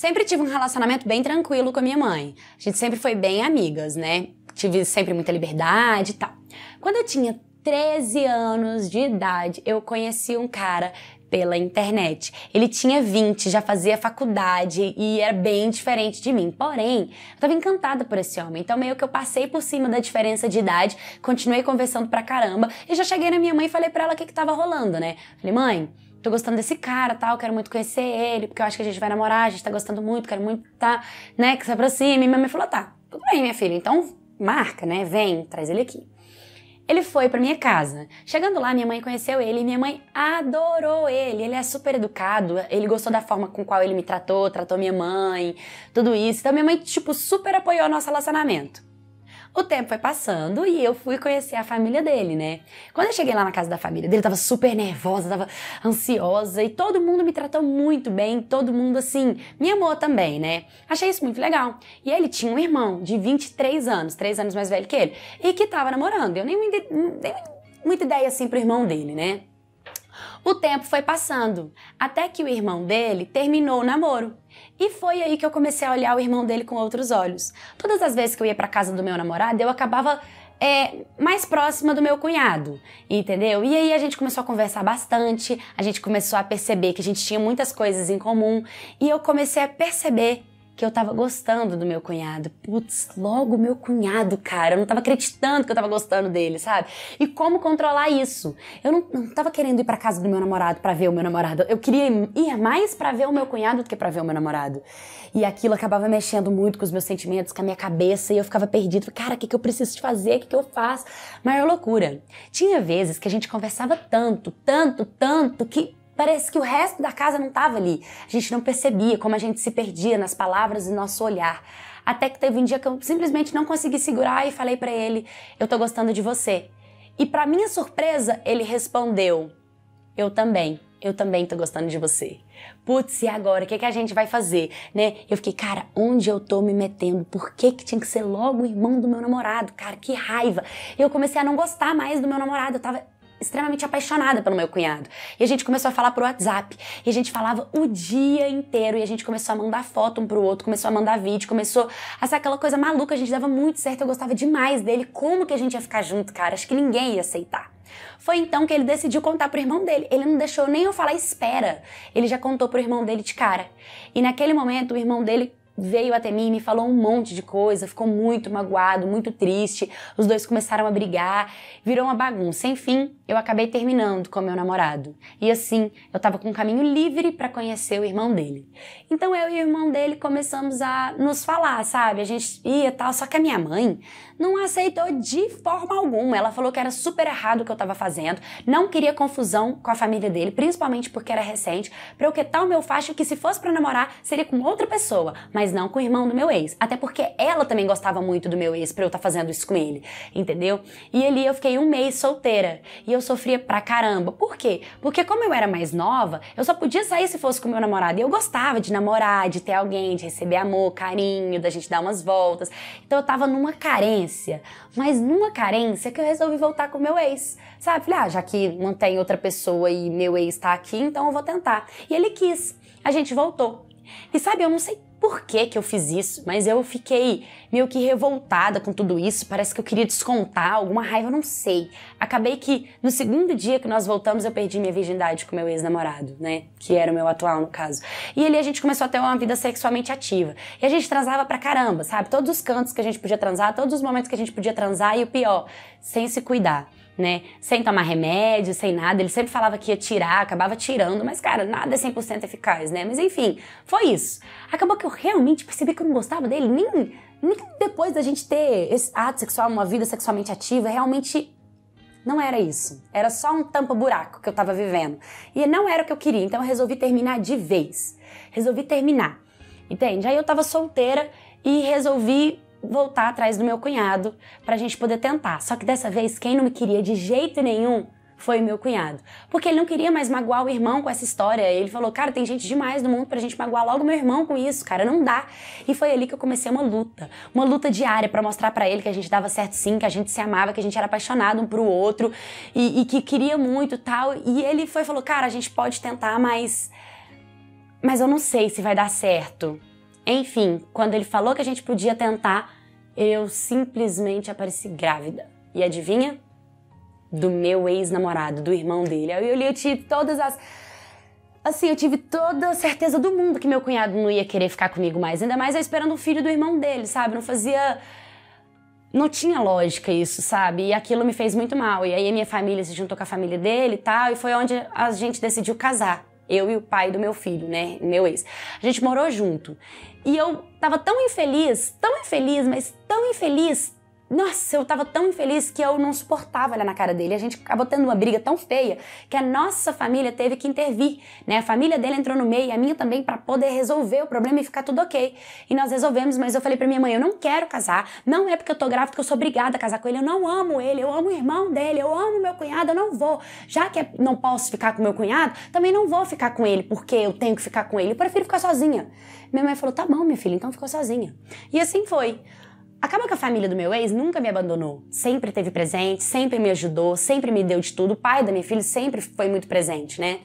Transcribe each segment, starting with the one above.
Sempre tive um relacionamento bem tranquilo com a minha mãe. A gente sempre foi bem amigas, né? Tive sempre muita liberdade e tal. Quando eu tinha 13 anos de idade, eu conheci um cara pela internet. Ele tinha 20, já fazia faculdade e era bem diferente de mim. Porém, eu estava encantada por esse homem. Então, meio que eu passei por cima da diferença de idade, continuei conversando pra caramba e já cheguei na minha mãe e falei pra ela o que, que tava rolando, né? Falei, mãe tô gostando desse cara, tal, quero muito conhecer ele, porque eu acho que a gente vai namorar, a gente tá gostando muito, quero muito, tá, né, que se aproxime. E minha mãe falou, tá, tudo bem, minha filha, então marca, né, vem, traz ele aqui. Ele foi pra minha casa. Chegando lá, minha mãe conheceu ele e minha mãe adorou ele. Ele é super educado, ele gostou da forma com qual ele me tratou, tratou minha mãe, tudo isso. Então minha mãe, tipo, super apoiou nosso relacionamento. O tempo foi passando e eu fui conhecer a família dele, né? Quando eu cheguei lá na casa da família dele, eu tava super nervosa, tava ansiosa e todo mundo me tratou muito bem, todo mundo assim, me amou também, né? Achei isso muito legal. E ele tinha um irmão de 23 anos, 3 anos mais velho que ele, e que tava namorando. Eu nem, nem muita ideia assim pro irmão dele, né? O tempo foi passando, até que o irmão dele terminou o namoro. E foi aí que eu comecei a olhar o irmão dele com outros olhos. Todas as vezes que eu ia para casa do meu namorado, eu acabava é, mais próxima do meu cunhado, entendeu? E aí a gente começou a conversar bastante, a gente começou a perceber que a gente tinha muitas coisas em comum e eu comecei a perceber que eu tava gostando do meu cunhado. Putz, logo meu cunhado, cara. Eu não tava acreditando que eu tava gostando dele, sabe? E como controlar isso? Eu não, não tava querendo ir para casa do meu namorado para ver o meu namorado. Eu queria ir mais para ver o meu cunhado do que para ver o meu namorado. E aquilo acabava mexendo muito com os meus sentimentos, com a minha cabeça, e eu ficava perdido. Cara, o que, que eu preciso fazer? O que, que eu faço? Maior loucura. Tinha vezes que a gente conversava tanto, tanto, tanto, que Parece que o resto da casa não estava ali. A gente não percebia como a gente se perdia nas palavras e nosso olhar. Até que teve um dia que eu simplesmente não consegui segurar e falei para ele: "Eu tô gostando de você". E para minha surpresa, ele respondeu: "Eu também". Eu também tô gostando de você. Putz, e agora? O que, que a gente vai fazer? Né? Eu fiquei, cara, onde eu tô me metendo? Por que, que tinha que ser logo o irmão do meu namorado? Cara, que raiva. Eu comecei a não gostar mais do meu namorado. Eu tava extremamente apaixonada pelo meu cunhado. E a gente começou a falar por WhatsApp. E a gente falava o dia inteiro. E a gente começou a mandar foto um pro outro, começou a mandar vídeo, começou a ser aquela coisa maluca. A gente dava muito certo, eu gostava demais dele. Como que a gente ia ficar junto, cara? Acho que ninguém ia aceitar. Foi então que ele decidiu contar pro irmão dele. Ele não deixou nem eu falar espera. Ele já contou pro irmão dele de cara. E naquele momento, o irmão dele veio até mim, e me falou um monte de coisa, ficou muito magoado, muito triste. Os dois começaram a brigar, virou uma bagunça. Enfim, eu acabei terminando com meu namorado. E assim, eu tava com um caminho livre para conhecer o irmão dele. Então eu e o irmão dele começamos a nos falar, sabe? A gente ia tal, só que a minha mãe não aceitou de forma alguma. Ela falou que era super errado o que eu tava fazendo, não queria confusão com a família dele, principalmente porque era recente, para eu que tal meu facho que se fosse para namorar seria com outra pessoa, mas mas não com o irmão do meu ex. Até porque ela também gostava muito do meu ex pra eu estar tá fazendo isso com ele, entendeu? E ali eu fiquei um mês solteira e eu sofria pra caramba. Por quê? Porque como eu era mais nova, eu só podia sair se fosse com meu namorado. E eu gostava de namorar, de ter alguém, de receber amor, carinho, da gente dar umas voltas. Então eu tava numa carência, mas numa carência que eu resolvi voltar com o meu ex. Sabe? Falei, ah, já que não tem outra pessoa e meu ex tá aqui, então eu vou tentar. E ele quis. A gente voltou. E sabe, eu não sei por que que eu fiz isso, mas eu fiquei meio que revoltada com tudo isso, parece que eu queria descontar alguma raiva, não sei. Acabei que no segundo dia que nós voltamos eu perdi minha virgindade com meu ex-namorado, né, que era o meu atual no caso. E ali a gente começou a ter uma vida sexualmente ativa. E a gente transava pra caramba, sabe? Todos os cantos que a gente podia transar, todos os momentos que a gente podia transar e o pior, sem se cuidar né? Sem tomar remédio, sem nada. Ele sempre falava que ia tirar, acabava tirando, mas cara, nada é 100% eficaz, né? Mas enfim, foi isso. Acabou que eu realmente percebi que eu não gostava dele, nem, nem depois da gente ter esse ato sexual, uma vida sexualmente ativa, realmente não era isso. Era só um tampa-buraco que eu tava vivendo. E não era o que eu queria, então eu resolvi terminar de vez. Resolvi terminar. Entende? Aí eu tava solteira e resolvi voltar atrás do meu cunhado para a gente poder tentar. Só que dessa vez, quem não me queria de jeito nenhum foi o meu cunhado. Porque ele não queria mais magoar o irmão com essa história. Ele falou, cara, tem gente demais no mundo pra gente magoar logo meu irmão com isso, cara, não dá. E foi ali que eu comecei uma luta. Uma luta diária para mostrar para ele que a gente dava certo sim, que a gente se amava, que a gente era apaixonado um pro outro e, e que queria muito tal. E ele foi falou, cara, a gente pode tentar, mas. Mas eu não sei se vai dar certo. Enfim, quando ele falou que a gente podia tentar, eu simplesmente apareci grávida. E adivinha? Do meu ex-namorado, do irmão dele. Eu, eu, eu tive todas as. Assim, eu tive toda a certeza do mundo que meu cunhado não ia querer ficar comigo mais. Ainda mais eu esperando um filho do irmão dele, sabe? Não fazia. Não tinha lógica isso, sabe? E aquilo me fez muito mal. E aí a minha família se juntou com a família dele e tal. E foi onde a gente decidiu casar eu e o pai do meu filho, né? Meu ex. A gente morou junto. E eu tava tão infeliz, tão infeliz, mas tão infeliz, nossa, eu tava tão infeliz que eu não suportava olhar na cara dele. A gente acabou tendo uma briga tão feia que a nossa família teve que intervir, né? A família dele entrou no meio, e a minha também, para poder resolver o problema e ficar tudo ok. E nós resolvemos, mas eu falei pra minha mãe, eu não quero casar. Não é porque eu tô grávida que eu sou obrigada a casar com ele. Eu não amo ele, eu amo o irmão dele, eu amo meu cunhado, eu não vou. Já que é, não posso ficar com meu cunhado, também não vou ficar com ele porque eu tenho que ficar com ele. Eu prefiro ficar sozinha. Minha mãe falou, tá bom, minha filha, então ficou sozinha. E assim foi. Acaba que a família do meu ex nunca me abandonou. Sempre teve presente, sempre me ajudou, sempre me deu de tudo. O pai da minha filha sempre foi muito presente, né?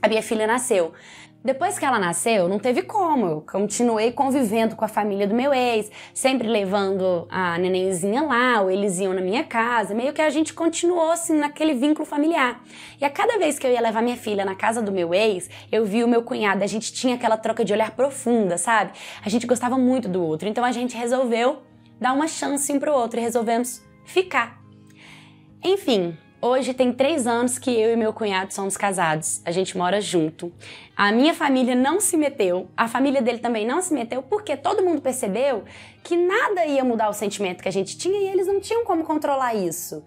A minha filha nasceu. Depois que ela nasceu, não teve como. Eu continuei convivendo com a família do meu ex, sempre levando a nenenzinha lá, ou eles iam na minha casa. Meio que a gente continuou assim naquele vínculo familiar. E a cada vez que eu ia levar minha filha na casa do meu ex, eu vi o meu cunhado. A gente tinha aquela troca de olhar profunda, sabe? A gente gostava muito do outro. Então a gente resolveu dar uma chance um para o outro e resolvemos ficar. Enfim, hoje tem três anos que eu e meu cunhado somos casados. A gente mora junto. A minha família não se meteu, a família dele também não se meteu, porque todo mundo percebeu que nada ia mudar o sentimento que a gente tinha e eles não tinham como controlar isso.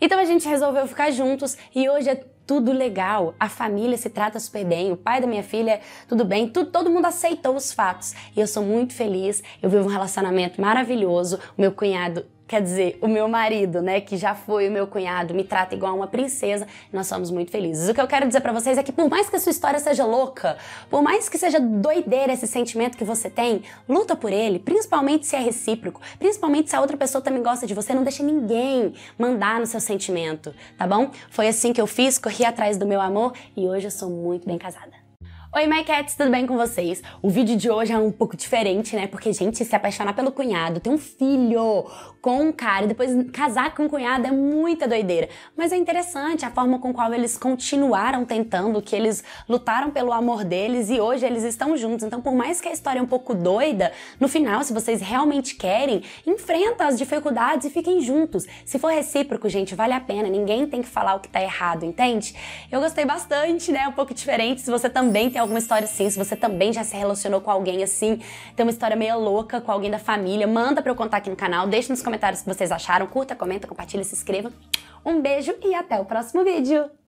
Então a gente resolveu ficar juntos e hoje é tudo legal, a família se trata super bem, o pai da minha filha, é tudo bem, tudo, todo mundo aceitou os fatos. E eu sou muito feliz, eu vivo um relacionamento maravilhoso, o meu cunhado Quer dizer, o meu marido, né, que já foi o meu cunhado, me trata igual uma princesa, nós somos muito felizes. O que eu quero dizer para vocês é que por mais que a sua história seja louca, por mais que seja doideira esse sentimento que você tem, luta por ele, principalmente se é recíproco, principalmente se a outra pessoa também gosta de você, não deixa ninguém mandar no seu sentimento, tá bom? Foi assim que eu fiz, corri atrás do meu amor e hoje eu sou muito bem casada. Oi, My Cats, tudo bem com vocês? O vídeo de hoje é um pouco diferente, né? Porque, gente, se apaixonar pelo cunhado, ter um filho com um cara e depois casar com um cunhado é muita doideira. Mas é interessante a forma com qual eles continuaram tentando, que eles lutaram pelo amor deles e hoje eles estão juntos. Então, por mais que a história é um pouco doida, no final, se vocês realmente querem, enfrenta as dificuldades e fiquem juntos. Se for recíproco, gente, vale a pena. Ninguém tem que falar o que tá errado, entende? Eu gostei bastante, né? Um pouco diferente. Se você também tem alguma história assim, se você também já se relacionou com alguém assim, tem uma história meio louca com alguém da família, manda pra eu contar aqui no canal, deixa nos comentários o que vocês acharam, curta, comenta, compartilha, se inscreva. Um beijo e até o próximo vídeo!